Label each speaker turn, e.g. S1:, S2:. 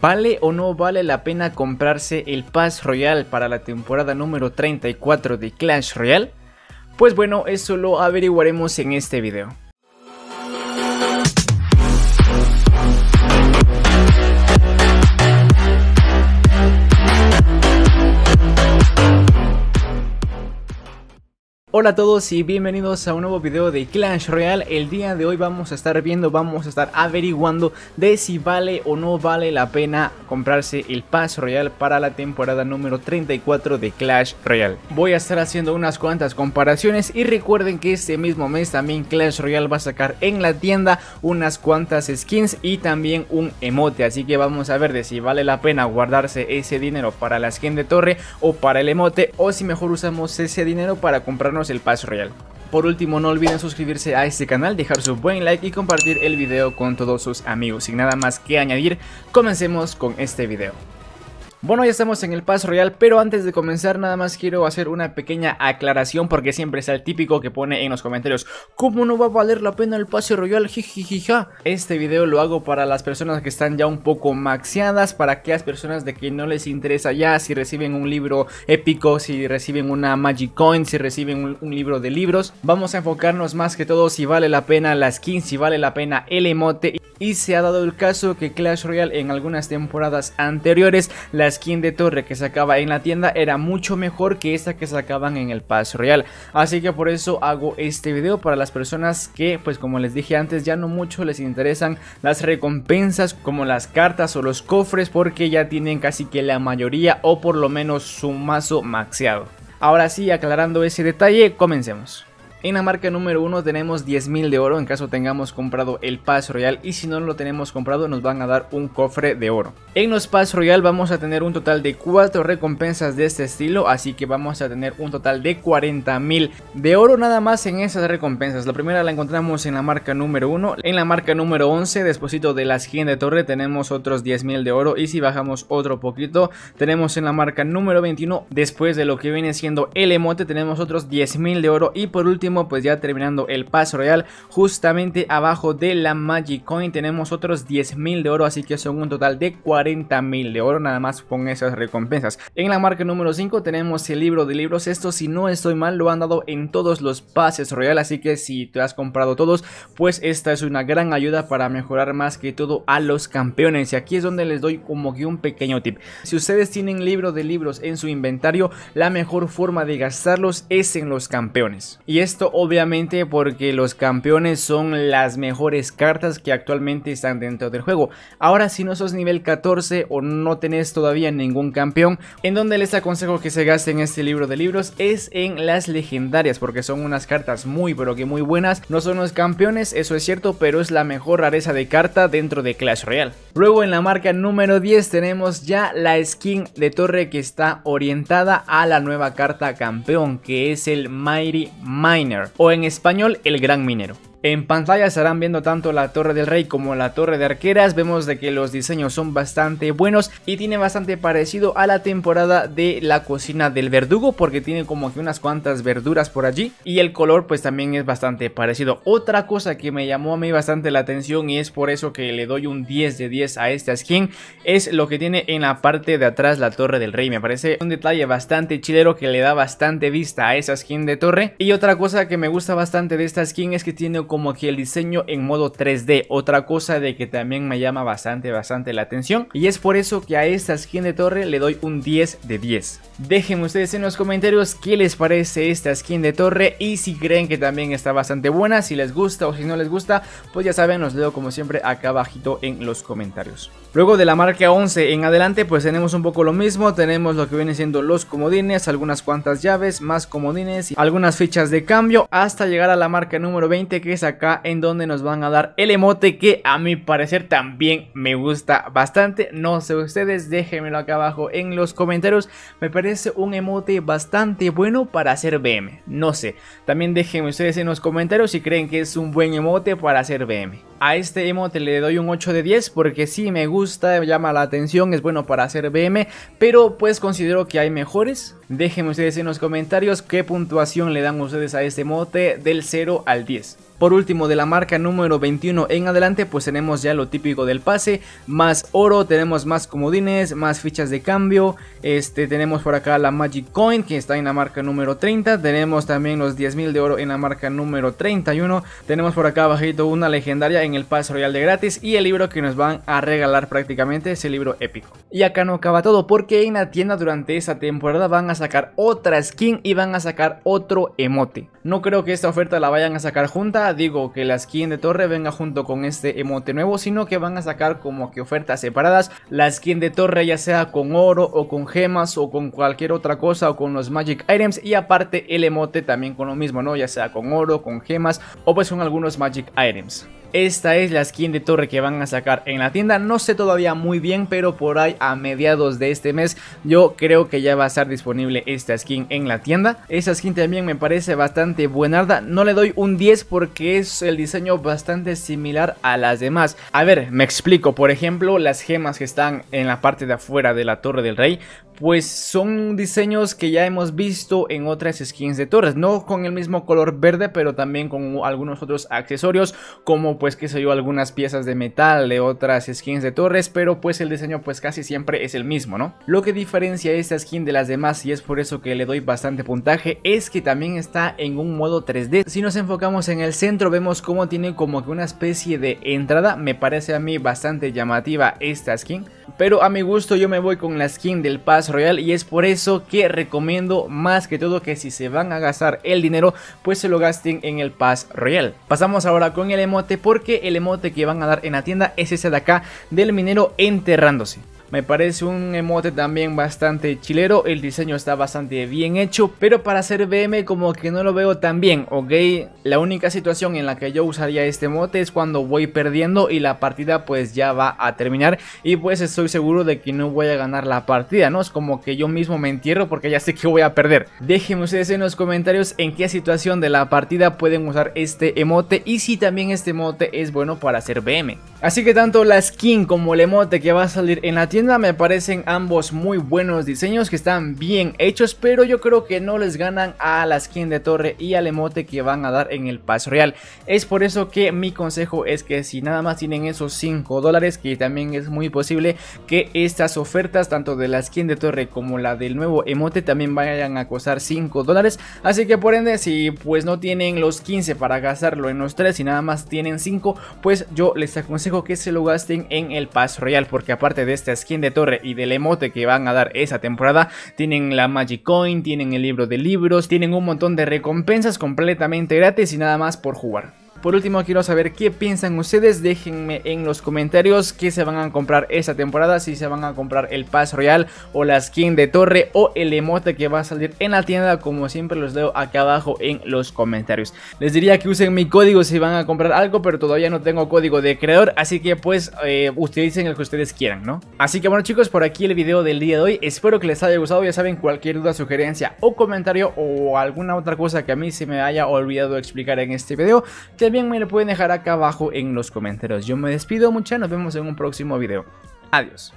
S1: ¿Vale o no vale la pena comprarse el Pass Royal para la temporada número 34 de Clash Royale? Pues bueno, eso lo averiguaremos en este video. Hola a todos y bienvenidos a un nuevo video de Clash Royale El día de hoy vamos a estar viendo, vamos a estar averiguando de si vale o no vale la pena comprarse el Pass Royale para la temporada número 34 de Clash Royale Voy a estar haciendo unas cuantas comparaciones y recuerden que este mismo mes también Clash Royale va a sacar en la tienda unas cuantas skins y también un emote Así que vamos a ver de si vale la pena guardarse ese dinero para la skin de torre o para el emote O si mejor usamos ese dinero para comprarnos el paso real Por último, no olviden suscribirse a este canal, dejar su buen like y compartir el video con todos sus amigos. Sin nada más que añadir, comencemos con este video. Bueno, ya estamos en el Paso Royal, pero antes de comenzar nada más quiero hacer una pequeña aclaración porque siempre es el típico que pone en los comentarios ¿Cómo no va a valer la pena el paso royal? Jijijija. Este video lo hago para las personas que están ya un poco maxeadas, para aquellas personas de que no les interesa ya si reciben un libro épico, si reciben una Magic Coin, si reciben un, un libro de libros. Vamos a enfocarnos más que todo si vale la pena la skin, si vale la pena el emote y se ha dado el caso que Clash Royale en algunas temporadas anteriores la skin de torre que sacaba en la tienda era mucho mejor que esta que sacaban en el paso real Así que por eso hago este video para las personas que, pues como les dije antes, ya no mucho les interesan las recompensas como las cartas o los cofres porque ya tienen casi que la mayoría o por lo menos su mazo maxeado. Ahora sí, aclarando ese detalle, comencemos. En la marca número 1 tenemos 10.000 de oro en caso tengamos comprado el Pass Royal y si no lo tenemos comprado nos van a dar un cofre de oro. En los Pass Royal vamos a tener un total de 4 recompensas de este estilo, así que vamos a tener un total de 40.000 de oro nada más en esas recompensas. La primera la encontramos en la marca número 1, en la marca número 11 Despósito de la skin de torre tenemos otros 10.000 de oro y si bajamos otro poquito tenemos en la marca número 21 después de lo que viene siendo el emote tenemos otros 10.000 de oro y por último pues ya terminando el paso real justamente abajo de la Magic Coin tenemos otros 10.000 de oro, así que son un total de 40.000 de oro, nada más con esas recompensas. En la marca número 5 tenemos el libro de libros, esto si no estoy mal lo han dado en todos los pases royal, así que si te has comprado todos, pues esta es una gran ayuda para mejorar más que todo a los campeones. Y aquí es donde les doy como que un pequeño tip. Si ustedes tienen libro de libros en su inventario, la mejor forma de gastarlos es en los campeones. Y este obviamente porque los campeones son las mejores cartas que actualmente están dentro del juego. Ahora si no sos nivel 14 o no tenés todavía ningún campeón, en donde les aconsejo que se gasten este libro de libros es en las legendarias porque son unas cartas muy pero que muy buenas. No son los campeones, eso es cierto, pero es la mejor rareza de carta dentro de Clash Royale. Luego en la marca número 10 tenemos ya la skin de torre que está orientada a la nueva carta campeón que es el Mighty Mine o en español El Gran Minero. En pantalla estarán viendo tanto la Torre del Rey como la Torre de Arqueras, vemos de que los diseños son bastante buenos y tiene bastante parecido a la temporada de la cocina del verdugo porque tiene como que unas cuantas verduras por allí y el color pues también es bastante parecido. Otra cosa que me llamó a mí bastante la atención y es por eso que le doy un 10 de 10 a esta skin es lo que tiene en la parte de atrás la Torre del Rey, me parece un detalle bastante chilero que le da bastante vista a esa skin de torre y otra cosa que me gusta bastante de esta skin es que tiene como que el diseño en modo 3D. Otra cosa de que también me llama bastante, bastante la atención. Y es por eso que a esta skin de torre le doy un 10 de 10. dejen ustedes en los comentarios qué les parece esta skin de torre y si creen que también está bastante buena, si les gusta o si no les gusta, pues ya saben, los leo como siempre acá abajito en los comentarios. Luego de la marca 11 en adelante pues tenemos un poco lo mismo, tenemos lo que viene siendo los comodines, algunas cuantas llaves, más comodines, y algunas fichas de cambio hasta llegar a la marca número 20 que es acá en donde nos van a dar el emote que a mi parecer también me gusta bastante, no sé ustedes, déjenmelo acá abajo en los comentarios, me parece un emote bastante bueno para hacer BM, no sé, también déjenme ustedes en los comentarios si creen que es un buen emote para hacer BM. A este emote le doy un 8 de 10 porque sí me gusta, llama la atención, es bueno para hacer BM, pero pues considero que hay mejores Déjenme ustedes en los comentarios qué puntuación le dan ustedes a este mote del 0 al 10. Por último, de la marca número 21 en adelante, pues tenemos ya lo típico del pase, más oro, tenemos más comodines, más fichas de cambio, este, tenemos por acá la Magic Coin que está en la marca número 30, tenemos también los 10.000 de oro en la marca número 31, tenemos por acá bajito una legendaria en el pase royal de gratis y el libro que nos van a regalar prácticamente, ese libro épico. Y acá no acaba todo porque en la tienda durante esa temporada van a sacar otra skin y van a sacar otro emote. No creo que esta oferta la vayan a sacar junta, digo que la skin de torre venga junto con este emote nuevo, sino que van a sacar como que ofertas separadas, la skin de torre ya sea con oro o con gemas o con cualquier otra cosa o con los magic items y aparte el emote también con lo mismo, ¿no? Ya sea con oro, con gemas o pues con algunos magic items. Esta es la skin de torre que van a sacar en la tienda, no sé todavía muy bien, pero por ahí a mediados de este mes yo creo que ya va a estar disponible esta skin en la tienda. Esa skin también me parece bastante buenarda, no le doy un 10 porque es el diseño bastante similar a las demás. A ver, me explico, por ejemplo, las gemas que están en la parte de afuera de la torre del rey, pues son diseños que ya hemos visto en otras skins de torres, no con el mismo color verde, pero también con algunos otros accesorios como pues que se yo algunas piezas de metal de otras skins de torres, pero pues el diseño pues casi siempre es el mismo, ¿no? Lo que diferencia esta skin de las demás y es por eso que le doy bastante puntaje es que también está en un modo 3D. Si nos enfocamos en el centro vemos cómo tiene como que una especie de entrada, me parece a mí bastante llamativa esta skin, pero a mi gusto yo me voy con la skin del Pass Royal y es por eso que recomiendo más que todo que si se van a gastar el dinero pues se lo gasten en el Pass Royal. Pasamos ahora con el emote porque el emote que van a dar en la tienda es ese de acá del minero enterrándose. Me parece un emote también bastante chilero, el diseño está bastante bien hecho, pero para ser BM como que no lo veo tan bien, ¿ok? La única situación en la que yo usaría este emote es cuando voy perdiendo y la partida pues ya va a terminar y pues estoy seguro de que no voy a ganar la partida, ¿no? Es como que yo mismo me entierro porque ya sé que voy a perder. Déjenme ustedes en los comentarios en qué situación de la partida pueden usar este emote y si también este emote es bueno para hacer BM. Así que tanto la skin como el emote que va a salir en la tienda me parecen ambos muy buenos diseños que están bien hechos, pero yo creo que no les ganan a la skin de torre y al emote que van a dar en el paso real. Es por eso que mi consejo es que si nada más tienen esos 5 dólares, que también es muy posible que estas ofertas, tanto de la skin de torre como la del nuevo emote, también vayan a costar 5 dólares. Así que por ende, si pues no tienen los 15 para gastarlo en los 3 y nada más tienen 5, pues yo les aconsejo que se lo gasten en el Pass Royal porque aparte de esta skin de torre y del emote que van a dar esa temporada, tienen la Magic Coin, tienen el libro de libros, tienen un montón de recompensas completamente gratis y nada más por jugar. Por último, quiero saber qué piensan ustedes. Déjenme en los comentarios qué se van a comprar esta temporada. Si se van a comprar el Pass Royal o la skin de torre o el emote que va a salir en la tienda. Como siempre los leo aquí abajo en los comentarios. Les diría que usen mi código si van a comprar algo, pero todavía no tengo código de creador. Así que pues eh, utilicen el que ustedes quieran, ¿no? Así que bueno chicos, por aquí el video del día de hoy. Espero que les haya gustado. Ya saben, cualquier duda, sugerencia o comentario o alguna otra cosa que a mí se me haya olvidado explicar en este video también me lo pueden dejar acá abajo en los comentarios. Yo me despido mucha, nos vemos en un próximo video. Adiós.